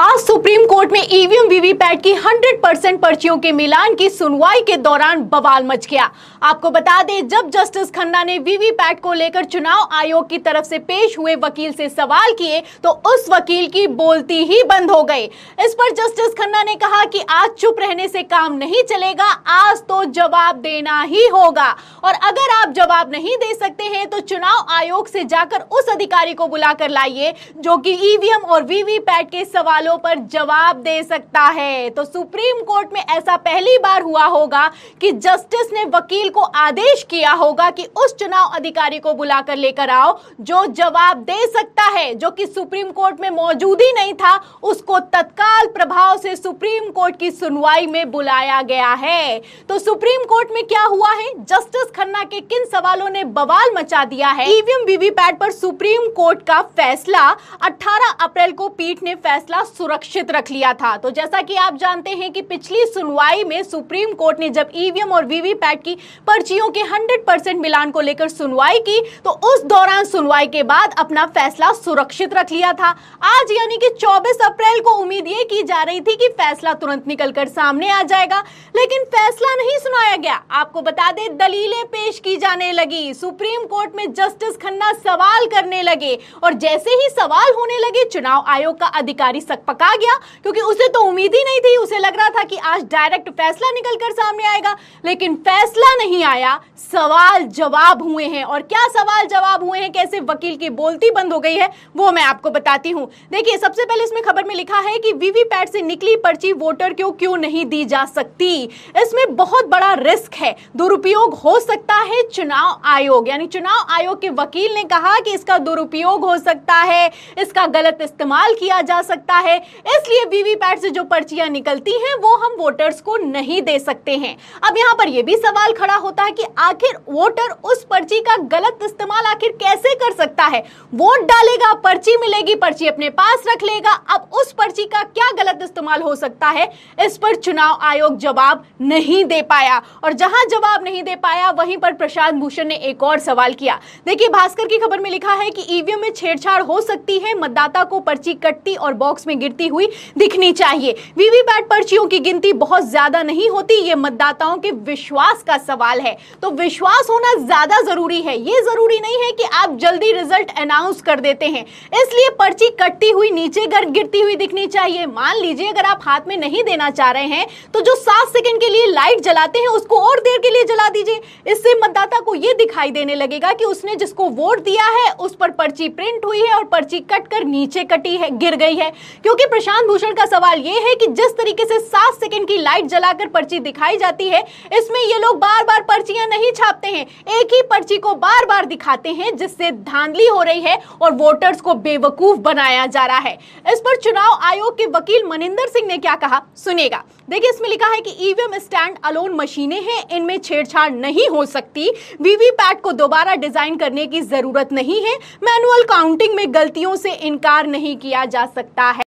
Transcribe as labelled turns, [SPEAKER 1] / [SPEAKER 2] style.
[SPEAKER 1] आज Supreme Court में EVM VVPAT की 100 परसेंट पर्चियों के मिलान की सुनवाई के दौरान बवाल मच गया आपको बता दें जब जस्टिस खन्ना ने वीवीपैट को लेकर चुनाव आयोग की तरफ से पेश हुए वकील से सवाल किए तो उस वकील की बोलती ही बंद हो गई इस पर जस्टिस खन्ना ने कहा कि आज चुप रहने से काम नहीं चलेगा आज तो जवाब देना ही होगा और अगर आप जवाब नहीं दे सकते हैं तो चुनाव आयोग से जाकर उस अधिकारी को बुलाकर लाइए जो की ईवीएम और वीवीपैट के सवालों सवालों पर जवाब दे सकता है तो सुप्रीम कोर्ट में ऐसा पहली बार हुआ होगा कि जस्टिस ने वकील को आदेश किया होगा कि उस चुनाव अधिकारी को बुलाकर लेकर आओ जो जवाब दे सकता है जो कि सुप्रीम कोर्ट में मौजूद ही नहीं था उसको तत्काल प्रभाव से सुप्रीम कोर्ट की सुनवाई में बुलाया गया है तो सुप्रीम कोर्ट में क्या हुआ है जस्टिस खन्ना के किन सवालों ने बवाल मचा दिया है ईवीएम वीवीपैट पर सुप्रीम कोर्ट का फैसला 18 अप्रैल को पीठ ने फैसला सुरक्षित रख लिया था तो जैसा कि आप जानते हैं कि पिछली सुनवाई में सुप्रीम कोर्ट ने जब ईवीएम और वीवीपैट की पर्चियों के हंड्रेड मिलान को लेकर सुनवाई की तो उस दौरान सुनवाई के बाद अपना फैसला सुरक्षित रख लिया था आज यानी कि 24 अप्रैल को उम्मीद ये कि की जा रही थी कि फैसला तुरंत निकलकर सामने आ जाएगा लेकिन फैसला नहीं सुनाया गया आपको बता दें दलीलें पेश की जाने लगी सुप्रीम कोर्ट में जस्टिस खन्ना सवाल करने लगे और जैसे ही सवाल होने लगे चुनाव आयोग का अधिकारी सकपका गया क्योंकि उसे तो उम्मीद ही नहीं थी उसे लग रहा था कि आज डायरेक्ट फैसला निकलकर सामने आएगा लेकिन फैसला नहीं आया सवाल जवाब हुए हैं और क्या सवाल जवाब हुए हैं कैसे वकील की बोलती बंद हो गई है वो मैं आपको बताती हूँ देखिए सबसे पहले इसमें खबर में लिखा है कि वीवी वीवीपैट से निकली पर्ची वोटर को क्यों नहीं दी जा सकती इसमें बहुत बड़ा रिस्क है दुरुपयोग हो सकता है चुनाव आयोग यानी चुनाव आयोग के वकील ने कहा कि इसका दुरुपयोग हो सकता है इसका गलत इस्तेमाल किया जा सकता है इसलिए वीवीपैट से जो पर्चियां निकलती हैं वो हम वोटर्स को नहीं दे सकते हैं अब यहां पर यह भी सवाल खड़ा होता है कि आखिर वोटर उस पर्ची का गलत इस्तेमाल आखिर कैसे कर सकता है वोट डालेगा पर्ची मिलेगी पर्ची अपने पास रख लेगा अब उस पर्ची का क्या गलत इस्तेमाल हो सकता है इस पर चुनाव आयोग जवाब नहीं दे पाया और जहां जवाब नहीं दे पाया वहीं पर प्रशांत भूषण ने एक और सवाल किया देखिए भास्कर की खबर में लिखा है कि ईवीएम में छेड़छाड़ हो सकती है मतदाता को पर्ची कटती और बॉक्स में गिरती हुई दिखनी चाहिए वीवीपैट पर्चियों की गिनती बहुत ज्यादा नहीं होती ये मतदाताओं के विश्वास का सवाल है तो विश्वास होना ज्यादा जरूरी है ये जरूरी नहीं है कि आप जल्दी रिजल्ट अनाउंस कर देते हैं इसलिए पर्ची कटती हुई नीचे गिरती हुई दिखनी चाहिए मान मान लीजिए अगर आप हाथ में नहीं देना चाह रहे हैं तो जो सात सेकंड के लिए लाइट जलाते हैं उसको और देर के लिए जला दीजिए इससे मतदाता को यह दिखाई देने लगेगा कि उसने जिसको वोट दिया है उस पर पर्ची प्रिंट हुई है और पर्ची कट कर नीचे कटी है गिर गई है क्योंकि प्रशांत भूषण का सवाल यह है कि जिस तरीके से सात सेकंड की लाइट जलाकर पर्ची दिखाई जाती है इसमें ये लोग बार बार पर्चियां नहीं छापते हैं एक ही पर्ची को बार बार दिखाते हैं जिससे धांधली हो रही है और वोटर्स को बेवकूफ बनाया जा रहा है इस पर चुनाव आयोग के वकील वकील मनिंदर सिंह ने क्या कहा सुनेगा देखिए इसमें लिखा है कि ईवीएम स्टैंड अलोन मशीनें हैं इनमें छेड़छाड़ नहीं हो सकती वीवीपैट को दोबारा डिजाइन करने की जरूरत नहीं है मैनुअल काउंटिंग में गलतियों से इनकार नहीं किया जा सकता है